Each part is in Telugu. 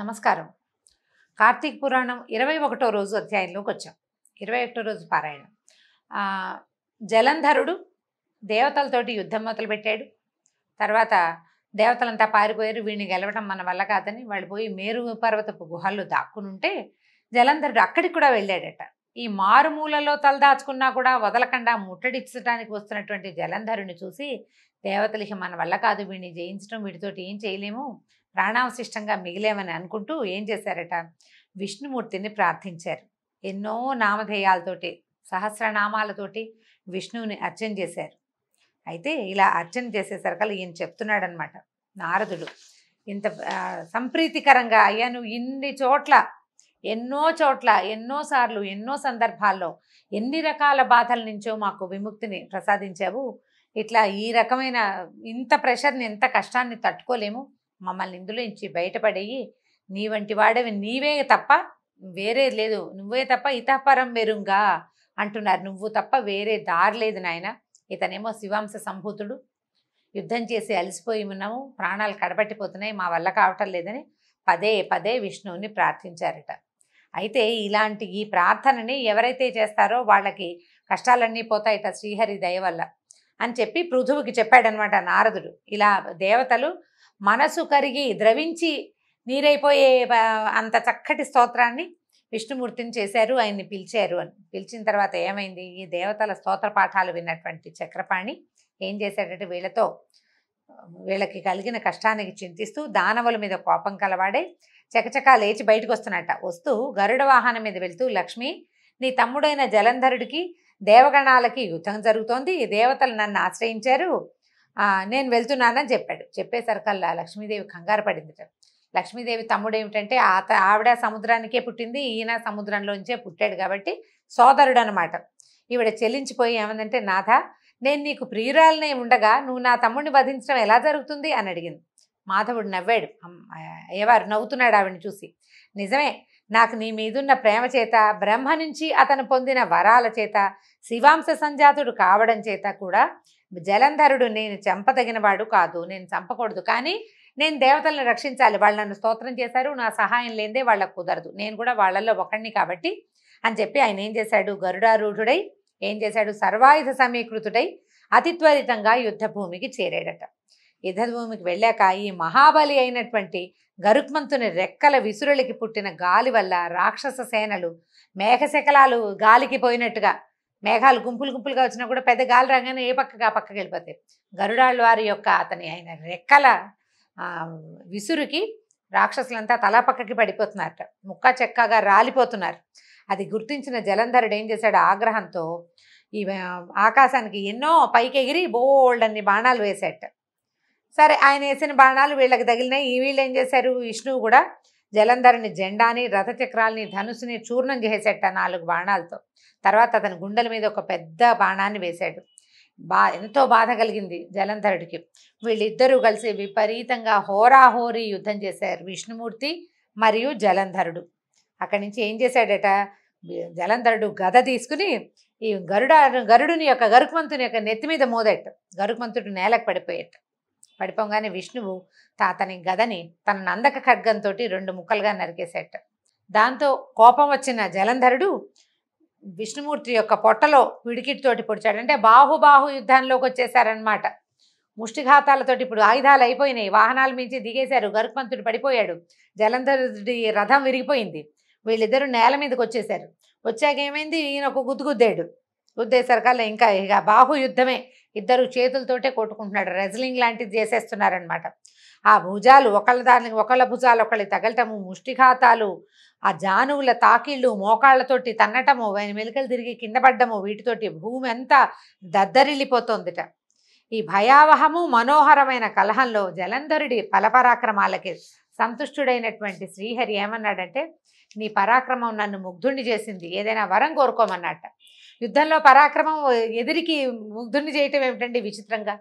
నమస్కారం కార్తీక పురాణం ఇరవై ఒకటో రోజు అధ్యాయంలోకి వచ్చాం ఇరవై ఒకటో రోజు పారాయణం జలంధరుడు దేవతలతోటి యుద్ధం మొదలుపెట్టాడు తర్వాత దేవతలంతా పారిపోయారు వీడిని గెలవడం మన వల్ల కాదని వాళ్ళు పోయి మేరు పర్వతపు గుహల్లో దాక్కునుంటే జలంధరుడు అక్కడికి కూడా వెళ్ళాడట ఈ మారుమూలలో తలదాచుకున్నా కూడా వదలకుండా ముట్టడిచ్చడానికి వస్తున్నటువంటి జలంధరుని చూసి దేవతలకి మన వల్ల కాదు వీడిని జయించడం వీడితోటి ఏం చేయలేము ప్రాణావశిష్టంగా మిగిలేమని అనుకుంటూ ఏం చేశారట విష్ణుమూర్తిని ప్రార్థించారు ఎన్నో నామధేయాలతోటి సహస్రనామాలతోటి విష్ణువుని అర్చన చేశారు అయితే ఇలా అర్చన చేసేసరికి ఈయన చెప్తున్నాడనమాట నారదుడు ఇంత సంప్రీతికరంగా అయ్యా నువ్వు ఇన్ని చోట్ల ఎన్నో చోట్ల ఎన్నోసార్లు ఎన్నో సందర్భాల్లో ఎన్ని రకాల బాధల నుంచో మాకు విముక్తిని ప్రసాదించావు ఇట్లా ఈ రకమైన ఇంత ప్రెషర్ని ఎంత కష్టాన్ని తట్టుకోలేము మమ్మల్ని ఇందులోంచి బయటపడేయి నీ వంటి వాడవి నీవే తప్ప వేరే లేదు నువ్వే తప్ప ఇతపరం వెరుంగా అంటున్నారు నువ్వు తప్ప వేరే దారి లేదు నాయన ఇతనేమో శివాంశ సంభూతుడు యుద్ధం చేసి అలసిపోయి ఉన్నాము ప్రాణాలు కడబట్టిపోతున్నాయి మా వల్ల కావటం లేదని పదే పదే విష్ణువుని ప్రార్థించారట అయితే ఇలాంటి ఈ ప్రార్థనని ఎవరైతే చేస్తారో వాళ్ళకి కష్టాలన్నీ పోతాయట శ్రీహరి దయ వల్ల అని చెప్పి పృథువుకి చెప్పాడనమాట నారదుడు ఇలా దేవతలు మనసు కరిగి ద్రవించి నీరైపోయే అంత చక్కటి స్తోత్రాన్ని విష్ణుమూర్తిని చేశారు ఆయన్ని పిలిచారు అని పిలిచిన తర్వాత ఏమైంది ఈ దేవతల స్తోత్ర పాఠాలు విన్నటువంటి చక్రపాణి ఏం చేశాడంటే వీళ్ళతో వీళ్ళకి కలిగిన కష్టానికి చింతిస్తూ దానవుల మీద కోపం కలవాడే చకచకా లేచి బయటకు వస్తున్నట్ట వస్తూ గరుడ వాహనం మీద వెళుతూ లక్ష్మి నీ తమ్ముడైన జలంధరుడికి దేవగణాలకి యుద్ధం జరుగుతోంది దేవతలు నన్ను ఆశ్రయించారు నేను వెళ్తున్నానని చెప్పాడు చెప్పేసరికల్లా లక్ష్మీదేవి కంగారు పడిందిట లక్ష్మీదేవి తమ్ముడు ఏమిటంటే ఆత ఆవిడ సముద్రానికే పుట్టింది ఈయన సముద్రంలోంచే పుట్టాడు కాబట్టి సోదరుడు అనమాట ఈవిడ చెల్లించిపోయి ఏమందంటే నాథ నేను నీకు ప్రియురాలనే ఉండగా నువ్వు నా తమ్ముడిని వధించడం ఎలా జరుగుతుంది అని అడిగింది మాధవుడు నవ్వాడు ఏవారు నవ్వుతున్నాడు ఆవిడని చూసి నిజమే నాకు నీ మీదున్న ప్రేమ చేత బ్రహ్మ నుంచి అతను పొందిన వరాల చేత శివాంశ సంజాతుడు కావడం చేత కూడా జలంధరుడు నేను చంపదగినవాడు కాదు నేను చంపకూడదు కానీ నేను దేవతలను రక్షించాలి వాళ్ళు నన్ను స్తోత్రం చేశారు నా సహాయం లేదే వాళ్ళకు కుదరదు నేను కూడా వాళ్ళల్లో ఒకడిని కాబట్టి అని చెప్పి ఆయన ఏం చేశాడు గరుడారూఢుడై ఏం చేశాడు సర్వాయుధ సమీకృతుడై అతి త్వరితంగా యుద్ధభూమికి చేరాడట యుద్ధభూమికి వెళ్ళాక ఈ మహాబలి అయినటువంటి గరుక్మంతుని రెక్కల విసురులకి పుట్టిన గాలి వల్ల రాక్షస సేనలు మేఘశకలాలు గాలికి పోయినట్టుగా మేఘాలు గుంపులు గుంపులుగా వచ్చినా కూడా పెద్ద గాలి రాగానే ఏ పక్కగా పక్కకి వెళ్ళిపోతాయి గరుడాళ్ళ వారి యొక్క అతని అయిన రెక్కల విసురుకి రాక్షసులంతా తలా పక్కకి పడిపోతున్నారట ముక్క చెక్కగా రాలిపోతున్నారు అది గుర్తించిన జలంధరుడు ఏం చేశాడు ఆగ్రహంతో ఈ ఆకాశానికి ఎన్నో పైకి ఎగిరి బోల్డ్ అన్ని బాణాలు వేసేట సరే ఆయన వేసిన బాణాలు వీళ్ళకి తగిలినాయి వీళ్ళు ఏం చేశారు విష్ణువు కూడా జలంధరుని జెండాని రథచక్రాలని ధనుసుని చూర్ణం చేసేట నాలుగు బాణాలతో తర్వాత అతని గుండెల మీద ఒక పెద్ద బాణాన్ని వేశాడు బా ఎంతో బాధ కలిగింది జలంధరుడికి వీళ్ళిద్దరూ కలిసి విపరీతంగా హోరాహోరీ యుద్ధం చేశారు విష్ణుమూర్తి మరియు జలంధరుడు అక్కడి నుంచి ఏం చేశాడట జలంధరుడు గద తీసుకుని ఈ గరుడ గరుడుని యొక్క గరుకుమంతుని యొక్క నెత్తి మీద మోదట గరుకుమంతుడు నేలకు పడిపోయేట పడిపోగానే విష్ణువు తాతని గదని తన నందక ఖడ్గంతో రెండు ముక్కలుగా నరికేశాట దాంతో కోపం వచ్చిన జలంధరుడు విష్ణుమూర్తి యొక్క పొట్టలో పిడికిటితోటి పొడిచాడు అంటే బాహుబాహు యుద్ధంలోకి వచ్చేసారనమాట ముష్టిఘాతాలతోటి ఇప్పుడు ఆయుధాలు అయిపోయినాయి వాహనాల మించి దిగేశారు గరుక్మంతుడు పడిపోయాడు జలంధరుడి రథం విరిగిపోయింది వీళ్ళిద్దరూ నేల మీదకి వచ్చేశారు వచ్చాక ఏమైంది ఈయన ఒక గుద్దుగుద్దాడు ఉద్దేశరకాలు ఇంకా ఇక బాహు యుద్ధమే ఇద్దరు చేతులతోటే కొట్టుకుంటున్నాడు రెజ్లింగ్ లాంటిది చేసేస్తున్నారనమాట ఆ భుజాలు ఒకళ్ళ దాని ఒకళ్ళ భుజాలు ఒకళ్ళు తగలటము ముష్టిఘాతాలు ఆ జానువుల తాకిళ్ళు మోకాళ్లతోటి తన్నటము మెలికలు తిరిగి కింద పడ్డము వీటితోటి భూమి అంతా దద్దరిల్లిపోతోందిట ఈ భయావహము మనోహరమైన కలహంలో జలంధరుడి పలపరాక్రమాలకి సంతుష్టుడైనటువంటి శ్రీహరి ఏమన్నాడంటే నీ పరాక్రమం నన్ను ముగ్ధుణ్ణి చేసింది ఏదైనా వరం కోరుకోమన్నట్ట యుద్ధంలో పరాక్రమం ఎదిరికి ముగ్ధుణ్ణి చేయటం ఏమిటండి విచిత్రంగా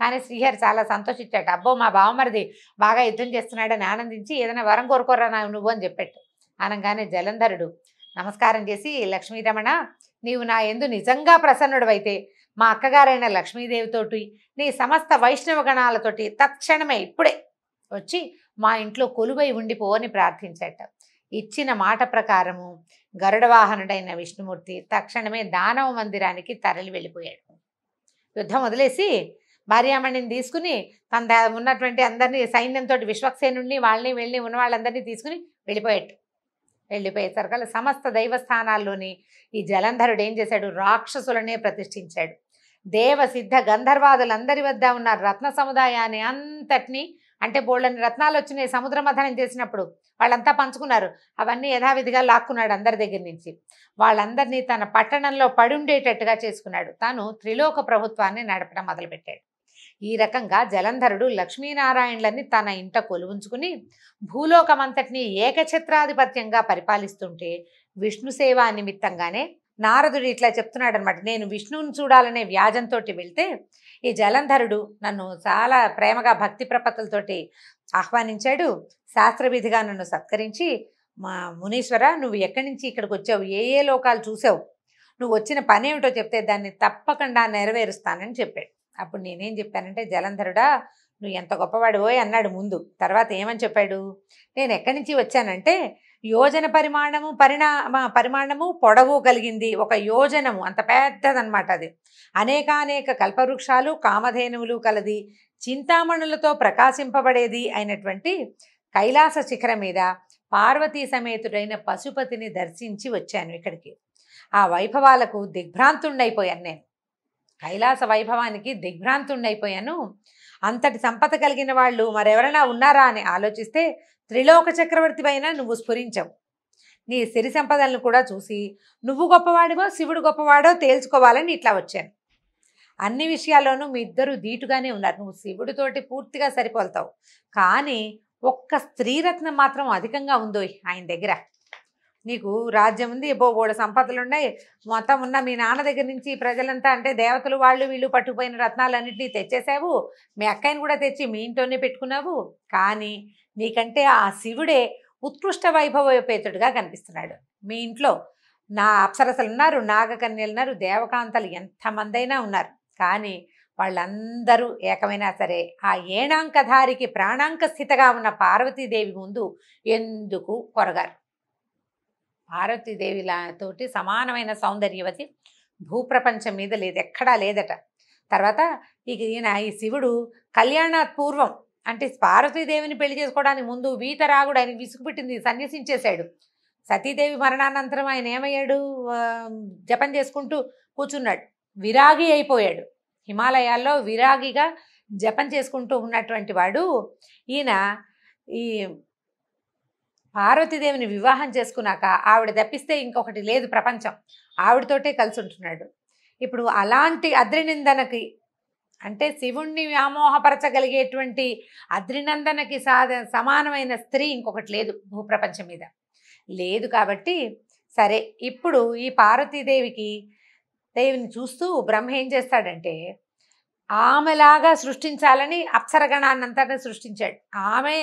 కానీ శ్రీహరి చాలా సంతోషించాడు అబ్బో మా బావమరిది బాగా యుద్ధం చేస్తున్నాడని ఆనందించి ఏదైనా వరం కోరుకోరా నువ్వు అని చెప్పాడు అనగానే జలంధరుడు నమస్కారం చేసి లక్ష్మీరమణ నీవు నా ఎందు నిజంగా ప్రసన్నుడు అయితే మా అక్కగారైన లక్ష్మీదేవితోటి నీ సమస్త వైష్ణవ గణాలతోటి తక్షణమే ఇప్పుడే వచ్చి మా ఇంట్లో కొలువై ఉండిపోవని ప్రార్థించాట ఇచ్చిన మాట ప్రకారము గరుడవాహనుడైన విష్ణుమూర్తి తక్షణమే దానవ మందిరానికి తరలి వెళ్ళిపోయాడు యుద్ధం వదిలేసి భార్యామణిని తీసుకుని తన ఉన్నటువంటి అందరినీ సైన్యంతో విశ్వక్సేనుడిని వాళ్ళని వెళ్ళి ఉన్న వాళ్ళందరినీ తీసుకుని వెళ్ళిపోయాడు వెళ్ళిపోయే సరికల సమస్త దైవస్థానాల్లోని ఈ జలంధరుడు ఏం చేశాడు రాక్షసులనే ప్రతిష్ఠించాడు దేవసిద్ధ గంధర్వాదులందరి వద్ద ఉన్న రత్న సముదాయాన్ని అంతటినీ అంటే బోళ్ళని రత్నాలు వచ్చినాయి సముద్ర మధనం చేసినప్పుడు వాళ్ళంతా పంచుకున్నారు అవన్నీ యథావిధిగా లాక్కున్నాడు అందరి దగ్గర నుంచి వాళ్ళందరినీ తన పట్టణంలో పడుండేటట్టుగా చేసుకున్నాడు తాను త్రిలోక ప్రభుత్వాన్ని నడపడం మొదలుపెట్టాడు ఈ రకంగా జలంధరుడు లక్ష్మీనారాయణులని తన ఇంట కొలువుంచుకుని భూలోకమంతటినీ ఏకఛత్రాధిపత్యంగా పరిపాలిస్తుంటే విష్ణు సేవా నిమిత్తంగానే నారదుడు ఇట్లా చెప్తున్నాడనమాట నేను విష్ణువుని చూడాలనే వ్యాజంతో వెళ్తే ఈ జలంధరుడు నన్ను చాలా ప్రేమగా భక్తి ప్రపత్తులతోటి ఆహ్వానించాడు శాస్త్రవిధిగా నన్ను సత్కరించి మా మునీశ్వర నువ్వు ఎక్కడి నుంచి ఇక్కడికి వచ్చావు ఏ ఏ లోకాలు చూసావు నువ్వు వచ్చిన పని ఏమిటో చెప్తే దాన్ని తప్పకుండా నెరవేరుస్తానని చెప్పాడు అప్పుడు నేనేం చెప్పానంటే జలంధరుడా నువ్వు ఎంత గొప్పవాడివో అన్నాడు ముందు తర్వాత ఏమని చెప్పాడు నేను ఎక్కడి నుంచి వచ్చానంటే యోజన పరిమాణము పరిణామ పరిమాణము పొడవు కలిగింది ఒక యోజనము అంత పెద్దదనమాట అది అనేకానేక కల్పవృక్షాలు కామధేనువులు కలది చింతామణులతో ప్రకాశింపబడేది అయినటువంటి కైలాస శిఖరం మీద పార్వతీ సమేతుడైన పశుపతిని దర్శించి వచ్చాను ఇక్కడికి ఆ వైభవాలకు దిగ్భ్రాంతుండైపోయాను నేను కైలాస వైభవానికి దిగ్భ్రాంతుండైపోయాను అంతటి సంపద కలిగిన వాళ్ళు మరెవరైనా ఉన్నారా అని ఆలోచిస్తే త్రిలోక చక్రవర్తి పైన నువ్వు స్ఫురించవు నీ సిరి సంపదలను కూడా చూసి నువ్వు గొప్పవాడివో శివుడు గొప్పవాడో తేల్చుకోవాలని ఇట్లా వచ్చాను అన్ని విషయాల్లోనూ మీ ఇద్దరు ధీటుగానే ఉన్నారు నువ్వు శివుడితోటి పూర్తిగా సరిపోతావు కానీ ఒక్క స్త్రీరత్నం మాత్రం అధికంగా ఉందో ఆయన దగ్గర నీకు రాజ్యం ఉంది ఏబో గోడ సంపదలు ఉన్నాయి మొత్తం ఉన్న మీ నాన్న దగ్గర నుంచి ప్రజలంతా అంటే దేవతలు వాళ్ళు వీళ్ళు పట్టుకుపోయిన రత్నాలన్నింటినీ తెచ్చేసావు మీ అక్కయ్యను కూడా తెచ్చి మీ ఇంట్లోనే పెట్టుకున్నావు కానీ నీకంటే ఆ శివుడే ఉత్కృష్ట వైభవోపేతుడుగా కనిపిస్తున్నాడు మీ ఇంట్లో నా అప్సరసలు ఉన్నారు నాగకన్యలు ఉన్నారు దేవకాంతలు ఎంతమందైనా ఉన్నారు కానీ వాళ్ళందరూ ఏకమైనా సరే ఆ ఏణాంకధారికి ప్రాణాంక స్థితగా ఉన్న పార్వతీదేవి ముందు ఎందుకు కొరగారు పార్వతీదేవిలతోటి సమానమైన సౌందర్యవతి భూప్రపంచం మీద లేదు ఎక్కడా లేదట తర్వాత ఇక ఈయన ఈ శివుడు కళ్యాణ పూర్వం అంటే పార్వతీదేవిని పెళ్లి చేసుకోవడానికి ముందు వీతరాగుడు ఆయన విసుగుపెట్టింది సన్యసించేశాడు సతీదేవి మరణానంతరం ఆయన ఏమయ్యాడు జపం చేసుకుంటూ కూర్చున్నాడు విరాగి అయిపోయాడు హిమాలయాల్లో విరాగిగా జపం చేసుకుంటూ ఉన్నటువంటి వాడు ఈయన ఈ పార్వతీదేవిని వివాహం చేసుకున్నాక ఆవిడ తప్పిస్తే ఇంకొకటి లేదు ప్రపంచం ఆవిడతోటే కలిసి ఉంటున్నాడు ఇప్పుడు అలాంటి అద్రినిందనకి అంటే శివుణ్ణి వ్యామోహపరచగలిగేటువంటి అద్రినందనకి సాధ సమానమైన స్త్రీ ఇంకొకటి లేదు భూప్రపంచం మీద లేదు కాబట్టి సరే ఇప్పుడు ఈ పార్వతీదేవికి దేవిని చూస్తూ బ్రహ్మ ఏం చేస్తాడంటే ఆమెలాగా సృష్టించాలని అప్సరగణాన్నంతా సృష్టించాడు ఆమె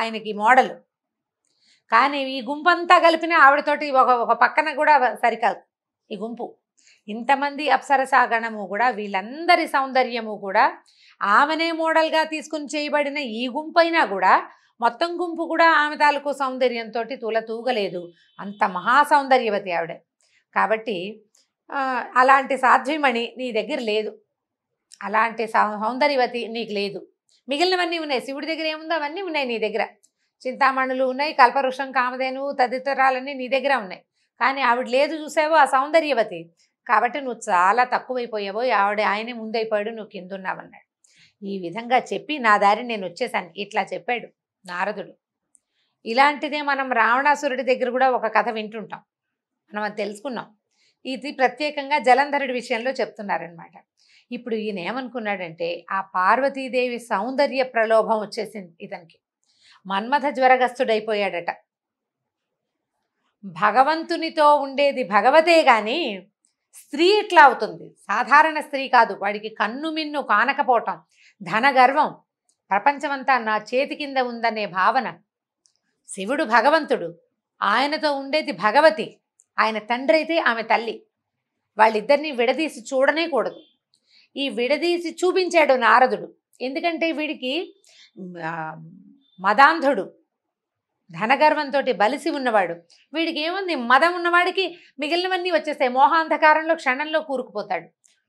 ఆయనకి మోడల్ కానీ ఈ గుంపంతా కలిపిన ఆవిడతోటి ఒక ఒక పక్కన కూడా సరికాదు ఈ గుంపు ఇంతమంది అప్సరసాగణము కూడా వీళ్ళందరి సౌందర్యము కూడా ఆమెనే మోడల్గా తీసుకుని చేయబడిన ఈ గుంపైనా కూడా మొత్తం గుంపు కూడా ఆమె తాలూకు సౌందర్యంతో తూల తూగలేదు అంత మహా సౌందర్యవతి ఆవిడ కాబట్టి అలాంటి సాధ్యమణి నీ దగ్గర లేదు అలాంటి సౌందర్యవతి నీకు లేదు మిగిలినవన్నీ ఉన్నాయి శివుడి దగ్గర ఏముందో అవన్నీ ఉన్నాయి నీ దగ్గర చింతామణులు ఉన్నాయి కల్పవృక్షం కామధేను తదితరాలన్నీ నీ దగ్గర ఉన్నాయి కానీ ఆవిడ లేదు చూసావో ఆ సౌందర్యవతి కాబట్టి నువ్వు చాలా తక్కువైపోయావో ఆవిడ ఆయనే ముందైపోయాడు నువ్వు కిందున్నావన్నాడు ఈ విధంగా చెప్పి నా దారి నేను వచ్చేసాను ఇట్లా చెప్పాడు నారదుడు ఇలాంటిదే మనం రావణాసురుడి దగ్గర కూడా ఒక కథ వింటుంటాం మనం అది తెలుసుకున్నాం ఇది ప్రత్యేకంగా జలంధరుడి విషయంలో చెప్తున్నారనమాట ఇప్పుడు ఈయన ఏమనుకున్నాడంటే ఆ పార్వతీదేవి సౌందర్య ప్రలోభం వచ్చేసింది ఇతనికి మన్మథ జ్వరగస్తుడైపోయాడట భగవంతునితో ఉండేది భగవతే కానీ స్త్రీ ఎట్లా అవుతుంది సాధారణ స్త్రీ కాదు వాడికి కన్ను మిన్ను కానకపోవటం ధన గర్వం ప్రపంచమంతా నా చేతి కింద ఉందనే భావన శివుడు భగవంతుడు ఆయనతో ఉండేది భగవతి ఆయన తండ్రి అయితే ఆమె తల్లి వాళ్ళిద్దరినీ విడదీసి చూడనే కూడదు ఈ విడదీసి చూపించాడు నారదుడు ఎందుకంటే వీడికి మదాంధుడు ధనగర్వంతో బలిసి ఉన్నవాడు వీడికి ఏముంది మదం ఉన్నవాడికి మిగిలినవన్నీ వచ్చేస్తాయి మోహాంధకారంలో క్షణంలో కూరుకుపోతాడు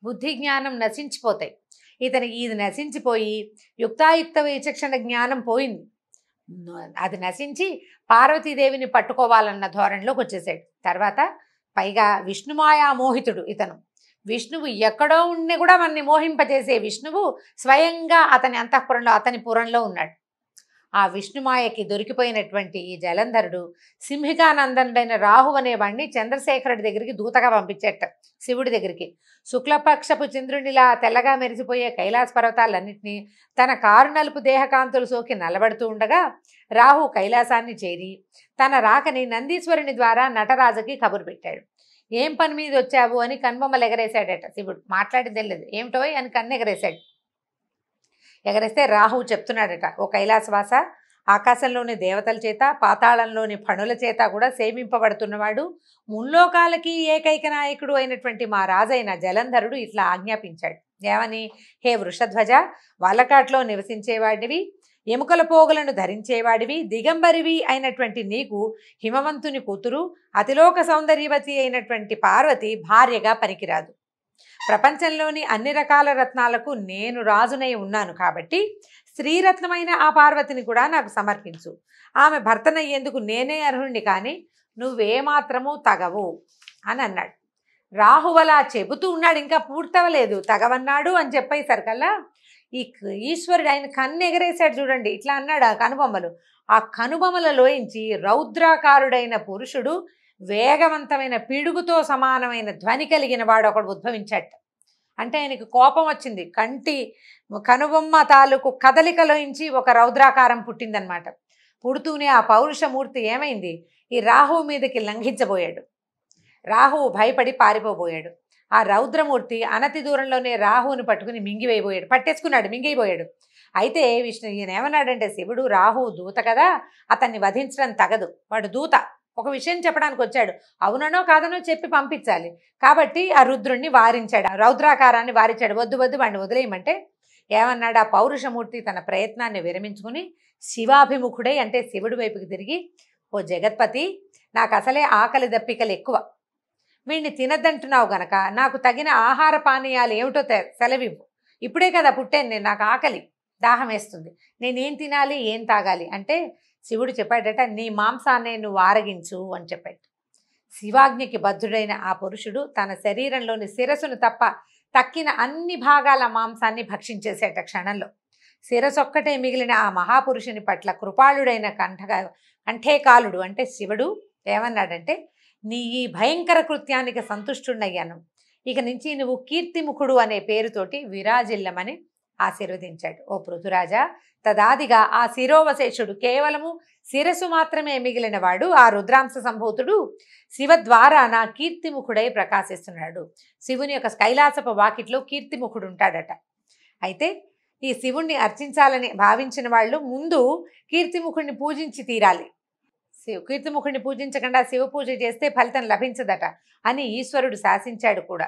బుద్ధి జ్ఞానం నశించిపోతాయి ఇతనికి ఇది నశించిపోయి యుక్తాయుక్త విచక్షణ జ్ఞానం పోయింది అది నశించి పార్వతీదేవిని పట్టుకోవాలన్న ధోరణిలోకి వచ్చేసాడు తర్వాత పైగా విష్ణుమాయా మోహితుడు ఇతను విష్ణువు ఎక్కడో ఉండి కూడా మనని మోహింపజేసే విష్ణువు స్వయంగా అతని అంతఃపురంలో అతని పురంలో ఉన్నాడు ఆ విష్ణుమాయకి దొరికిపోయినటువంటి ఈ జలంధరుడు సింహికానందనుడైన రాహు అనేవాడిని చంద్రశేఖరుడి దగ్గరికి దూతగా పంపించేట శివుడి దగ్గరికి శుక్లపక్షపు చంద్రునిలా తెల్లగా మెరిసిపోయే కైలాస పర్వతాలన్నింటినీ తన కారు నలుపు దేహకాంతులు సోకి నలబడుతూ ఉండగా రాహు కైలాసాన్ని చేరి తన రాకని నందీశ్వరుని ద్వారా నటరాజుకి కబురు పెట్టాడు ఏం పని మీద వచ్చావు అని కన్బొమ్మలు ఎగరేశాడట శివుడు మాట్లాడింది తెలియదు ఏమిటో అని ఎగరేశాడు ఎగరేస్తే రాహువు చెప్తున్నాడట ఓ కైలాసవాస ఆకాశంలోని దేవతల చేత పాతాళంలోని పనుల చేత కూడా సేవింపబడుతున్నవాడు ముల్లోకాలకి ఏకైక నాయకుడు అయినటువంటి మా రాజైన జలంధరుడు ఇట్లా ఆజ్ఞాపించాడు ఏమని హే వృషధ్వజ వాలకాట్లో నివసించేవాడివి ఎముకల పోగులను ధరించేవాడివి దిగంబరివి అయినటువంటి నీకు హిమవంతుని కూతురు అతిలోక సౌందర్యవతి అయినటువంటి పార్వతి భార్యగా పనికిరాదు ప్రపంచంలోని అన్ని రకాల రత్నాలకు నేను రాజునై ఉన్నాను కాబట్టి స్త్రీరత్నమైన ఆ పార్వతిని కూడా నాకు సమర్పించు ఆమె భర్తనయ్యేందుకు నేనే అర్హుణ్ణి కానీ నువ్వేమాత్రము తగవు అని అన్నాడు రాహువలా చెబుతూ ఉన్నాడు ఇంకా పూర్తవలేదు తగవన్నాడు అని చెప్పేసరికల్లా ఈ ఈశ్వరుడు ఆయన కన్ను ఎగరేశాడు చూడండి ఇట్లా అన్నాడు ఆ కనుబొమ్మలు ఆ కనుబొమ్మలలోయించి లోయించి రౌద్రాకారుడైన పురుషుడు వేగవంతమైన పిడుగుతో సమానమైన ధ్వని కలిగిన వాడు ఒకడు ఉద్భవించట అంటే ఆయనకి కోపం వచ్చింది కంటి కనుబొమ్మ తాలూకు కదలికలోంచి ఒక రౌద్రాకారం పుట్టిందనమాట పుడుతూనే ఆ పౌరుషమూర్తి ఏమైంది ఈ రాహువు మీదకి లంఘించబోయాడు రాహువు భయపడి పారిపోబోయాడు ఆ రౌద్రమూర్తి అనతి దూరంలోనే రాహువుని పట్టుకుని మింగివేయబోయాడు పట్టేసుకున్నాడు మింగిపోయాడు అయితే విష్ణు ఈయన ఏమన్నాడంటే శివుడు రాహు దూత కదా అతన్ని వధించడం తగదు వాడు దూత ఒక విషయం చెప్పడానికి వచ్చాడు అవుననో కాదనో చెప్పి పంపించాలి కాబట్టి ఆ రుద్రుణ్ణి వారించాడు రౌద్రాకారాన్ని వారించాడు వద్దు వద్దు వాడిని వదిలేయమంటే ఏమన్నాడు ఆ పౌరుషమూర్తి తన ప్రయత్నాన్ని విరమించుకుని శివాభిముఖుడై అంటే శివుడి వైపుకి తిరిగి ఓ జగత్పతి నాకు అసలే ఆకలి దప్పికలు ఎక్కువ వీడిని తినద్దంటున్నావు గనక నాకు తగిన ఆహార పానీయాలు ఏమిటో సెలవివ్వు ఇప్పుడే కదా పుట్టాను నేను నాకు ఆకలి దాహం వేస్తుంది నేనేం తినాలి ఏం తాగాలి అంటే శివుడు చెప్పాడట నీ మాంసాన్ని నువ్వు ఆరగించు అని చెప్పాడు శివాజ్ఞకి బద్ధుడైన ఆ పురుషుడు తన శరీరంలోని శిరస్సును తప్ప తక్కిన అన్ని భాగాల మాంసాన్ని భక్షించేసేట క్షణంలో శిరస్ ఒక్కటే మిగిలిన ఆ మహాపురుషుని పట్ల కృపాళుడైన కంఠ కంఠేకాలుడు అంటే శివుడు ఏమన్నాడంటే నీ ఈ భయంకర కృత్యానికి సంతుష్టుడయ్యాను ఇక నుంచి నువ్వు కీర్తిముఖుడు అనే పేరుతోటి విరాజిల్లమని ఆశీర్వదించాడు ఓ పృథురాజా తదాదిగా ఆ శిరోవశేషుడు కేవలము శిరసు మాత్రమే మిగిలిన వాడు ఆ రుద్రాంశ సంభూతుడు శివ ద్వారా నా కీర్తిముఖుడై ప్రకాశిస్తున్నాడు శివుని యొక్క కైలాసపు వాకిట్లో కీర్తిముఖుడు ఉంటాడట అయితే ఈ శివుణ్ణి అర్చించాలని భావించిన వాళ్ళు ముందు కీర్తిముఖుడిని పూజించి తీరాలి శివ కీర్తిముఖుడిని పూజించకుండా శివ పూజ చేస్తే ఫలితం లభించదట అని ఈశ్వరుడు శాసించాడు కూడా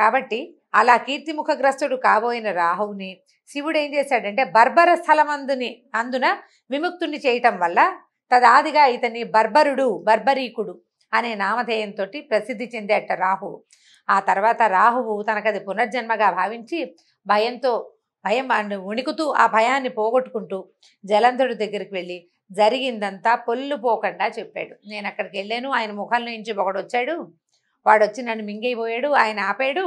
కాబట్టి అలా కీర్తిముఖగ్రస్తుడు కాబోయిన రాహువుని శివుడు ఏం చేశాడంటే బర్బర స్థలమందుని అందున విముక్తుని చేయటం వల్ల తదాదిగా ఇతని బర్బరుడు బర్బరీకుడు అనే నామధేయంతో ప్రసిద్ధి చెందేట రాహువు ఆ తర్వాత రాహువు తనకది పునర్జన్మగా భావించి భయంతో భయం వణుకుతూ ఆ భయాన్ని పోగొట్టుకుంటూ జలంధుడి దగ్గరికి వెళ్ళి జరిగిందంతా పొల్లు పోకుండా చెప్పాడు నేను అక్కడికి వెళ్ళాను ఆయన ముఖం నుంచి ఒకడు వచ్చాడు వాడు వచ్చి నన్ను మింగైపోయాడు ఆయన ఆపాడు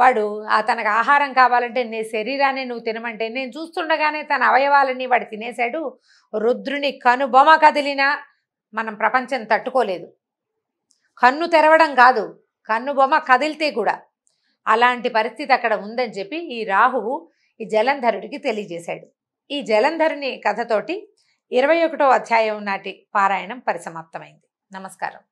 వాడు తనకు ఆహారం కావాలంటే నీ శరీరాన్ని నువ్వు తినమంటే నేను చూస్తుండగానే తన అవయవాలని వాడు తినేశాడు రుద్రుని కనుబొమ కదిలినా మనం ప్రపంచం తట్టుకోలేదు కన్ను తెరవడం కాదు కన్ను బొమ్మ కదిలితే కూడా అలాంటి పరిస్థితి అక్కడ ఉందని చెప్పి ఈ రాహువు ఈ జలంధరుడికి తెలియజేశాడు ఈ జలంధరుని కథతోటి ఇరవై ఒకటో అధ్యాయం నాటి పారాయణం పరిసమాప్తమైంది నమస్కారం